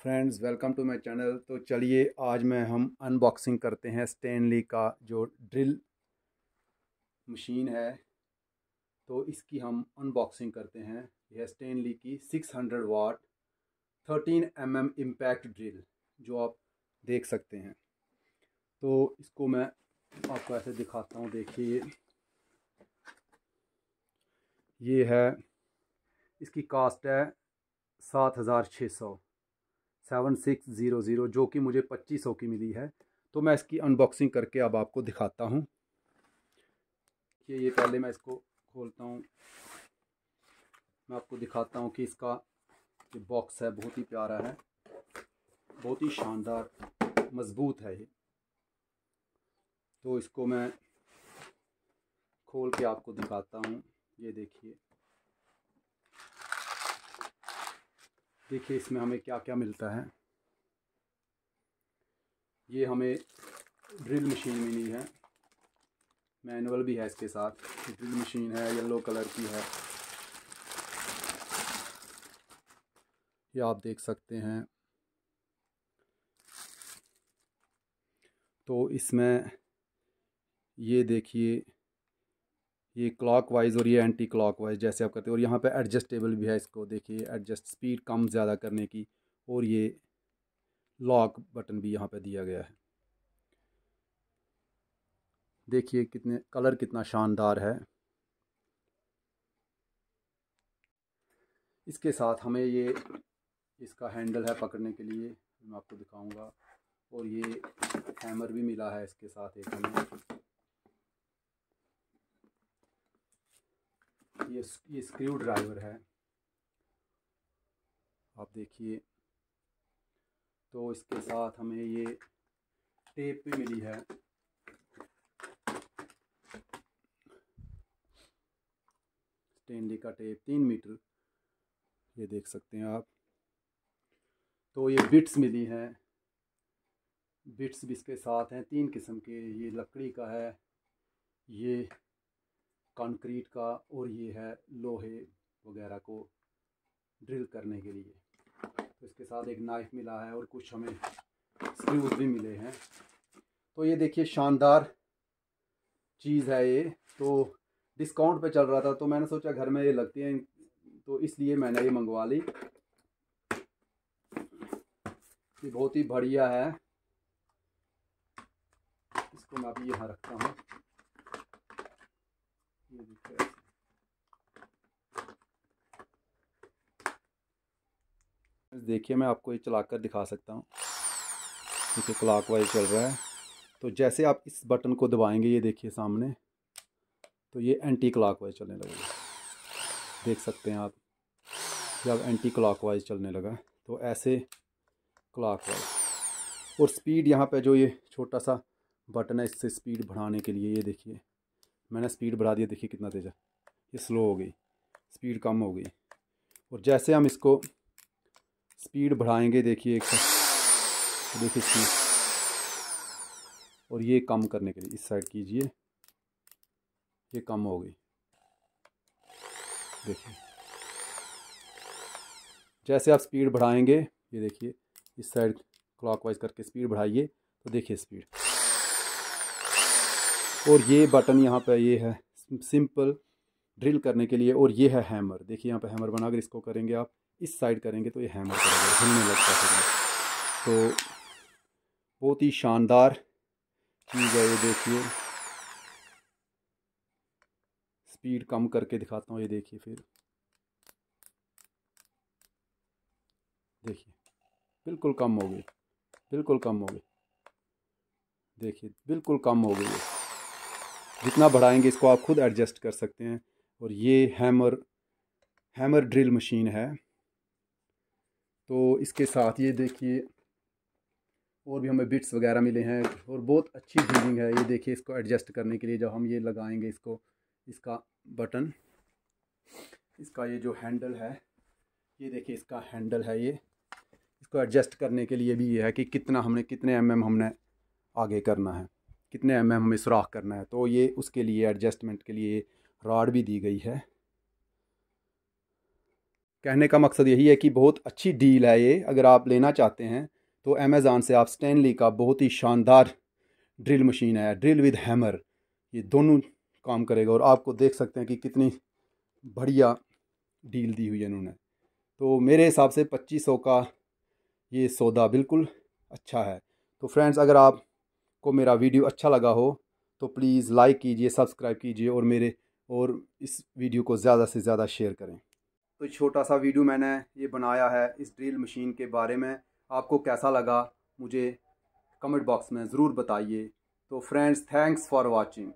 friends welcome to my channel तो चलिए आज मैं हम अनबॉक्सिंग करते हैं स्टेनली का जो ड्रिल मशीन है तो इसकी हम अनबॉक्सिंग करते हैं यह स्टेनली की 600 watt 13 M M impact drill जो आप देख सकते हैं तो इसको मैं आपको ऐसे दिखाता हूँ देखिए ये है इसकी कास्ट है सात हज़ार छः सौ सेवन सिक्स ज़ीरो ज़ीरो जो कि मुझे पच्चीस सौ की मिली है तो मैं इसकी अनबॉक्सिंग करके अब आपको दिखाता हूँ ये ये पहले मैं इसको खोलता हूँ मैं आपको दिखाता हूँ कि इसका जो बॉक्स है बहुत ही प्यारा है बहुत ही शानदार मज़बूत है ये तो इसको मैं खोल के आपको दिखाता हूँ ये देखिए देखिए इसमें हमें क्या क्या मिलता है ये हमें ड्रिल मशीन मिली है मैनुअल भी है इसके साथ ड्रिल मशीन है येलो कलर की है ये आप देख सकते हैं तो इसमें ये देखिए ये क्लॉक वाइज और ये एंटी क्लॉक वाइज जैसे आप करते हो और यहाँ पे एडजस्टेबल भी है इसको देखिए एडजस्ट स्पीड कम ज़्यादा करने की और ये लॉक बटन भी यहाँ पे दिया गया है देखिए कितने कलर कितना शानदार है इसके साथ हमें ये इसका हैंडल है पकड़ने के लिए मैं आपको दिखाऊंगा और ये हैमर भी मिला है इसके साथ एक हमें ये ये स्क्रू ड्राइवर है आप देखिए तो इसके साथ हमें ये टेप भी मिली है स्टेनली का टेप तीन मीटर ये देख सकते हैं आप तो ये बिट्स मिली हैं बिट्स भी इसके साथ हैं तीन किस्म के ये लकड़ी का है ये कंक्रीट का और ये है लोहे वगैरह को ड्रिल करने के लिए तो इसके साथ एक नाइफ मिला है और कुछ हमें स्क्रूज भी मिले हैं तो ये देखिए शानदार चीज़ है ये तो डिस्काउंट पे चल रहा था तो मैंने सोचा घर में ये लगती हैं तो इसलिए मैंने ये मंगवा ली ये बहुत ही बढ़िया है इसको मैं अभी यहाँ रखता हूँ you देखिए मैं आपको ये चला कर दिखा सकता हूँ क्योंकि क्लाक वाइज चल रहा है तो जैसे आप इस बटन को दबाएंगे ये देखिए सामने तो ये एंटी क्लाक वाइज चलने लगेगा देख सकते हैं आप जब एंटी क्लाक वाइज चलने लगा तो ऐसे क्लाक वाइज और स्पीड यहाँ पे जो ये छोटा सा बटन है इससे स्पीड बढ़ाने के लिए ये देखिए मैंने स्पीड बढ़ा दिया देखिए कितना तेज़ है ये स्लो हो गई स्पीड कम हो गई और जैसे हम इसको स्पीड बढ़ाएंगे देखिए एक तो देखिए स्पीड और ये कम करने के लिए इस साइड कीजिए ये कम हो गई देखिए जैसे आप स्पीड बढ़ाएंगे ये देखिए इस साइड क्लॉकवाइज करके स्पीड बढ़ाइए तो देखिए स्पीड और ये बटन यहाँ पे ये है सिंपल ड्रिल करने के लिए और ये है हैमर देखिए यहाँ पे हैमर बनाकर इसको करेंगे आप इस साइड करेंगे तो ये हैमर करेंगे हिलने लगता है तो बहुत ही शानदार चीज़ है ये देखिए स्पीड कम करके दिखाता हूँ ये देखिए फिर देखिए बिल्कुल कम हो गई बिल्कुल कम हो गई देखिए बिल्कुल कम हो गई है जितना बढ़ाएंगे इसको आप खुद एडजस्ट कर सकते हैं और ये हैमर हैमर ड्रिल मशीन है तो इसके साथ ये देखिए और भी हमें बिट्स वगैरह मिले हैं और बहुत अच्छी ड्रिलिंग है ये देखिए इसको एडजस्ट करने के लिए जब हम ये लगाएंगे इसको इसका बटन इसका ये जो हैंडल है ये देखिए इसका हैंडल है ये इसको एडजस्ट करने के लिए भी ये है कि कितना हमने कितने एम हमने आगे करना है कितने एम mm हमें सुराख करना है तो ये उसके लिए एडजस्टमेंट के लिए रॉड भी दी गई है कहने का मकसद यही है कि बहुत अच्छी डील है ये अगर आप लेना चाहते हैं तो अमेज़ान से आप स्टैनली का बहुत ही शानदार ड्रिल मशीन है ड्रिल विद हैमर ये दोनों काम करेगा और आपको देख सकते हैं कि कितनी बढ़िया डील दी हुई है इन्होंने तो मेरे हिसाब से पच्चीस सौ का ये सौदा बिल्कुल अच्छा है तो फ्रेंड्स अगर आप आपको मेरा वीडियो अच्छा लगा हो तो प्लीज़ लाइक कीजिए सब्सक्राइब कीजिए और मेरे और इस वीडियो को ज़्यादा से ज़्यादा शेयर करें तो छोटा सा वीडियो मैंने ये बनाया है इस ड्रिल मशीन के बारे में आपको कैसा लगा मुझे कमेंट बॉक्स में ज़रूर बताइए तो फ्रेंड्स थैंक्स फॉर वॉचिंग